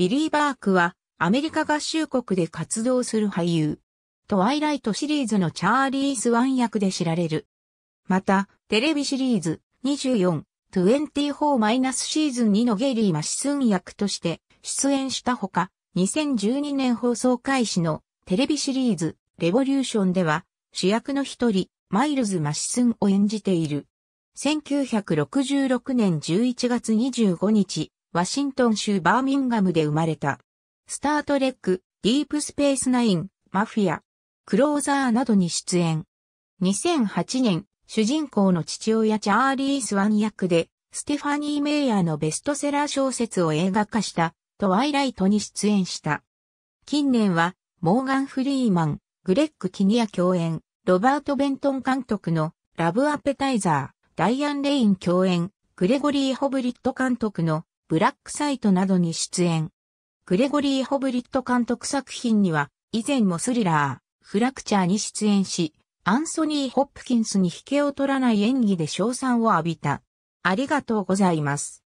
ビリー・バークはアメリカ合衆国で活動する俳優。トワイライトシリーズのチャーリー・スワン役で知られる。また、テレビシリーズ24、24シーズン2のゲイリー・マシスン役として出演したほか、2012年放送開始のテレビシリーズレボリューションでは主役の一人、マイルズ・マシスンを演じている。1966年11月25日、ワシントン州バーミンガムで生まれた。スタートレック、ディープスペースナイン、マフィア、クローザーなどに出演。2008年、主人公の父親チャーリー・スワン役で、ステファニー・メイヤーのベストセラー小説を映画化した、トワイライトに出演した。近年は、モーガン・フリーマン、グレッグ・キニア共演、ロバート・ベントン監督の、ラブ・アペタイザー、ダイアン・レイン共演、グレゴリー・ホブリット監督の、ブラックサイトなどに出演。グレゴリー・ホブリット監督作品には、以前もスリラー、フラクチャーに出演し、アンソニー・ホップキンスに引けを取らない演技で賞賛を浴びた。ありがとうございます。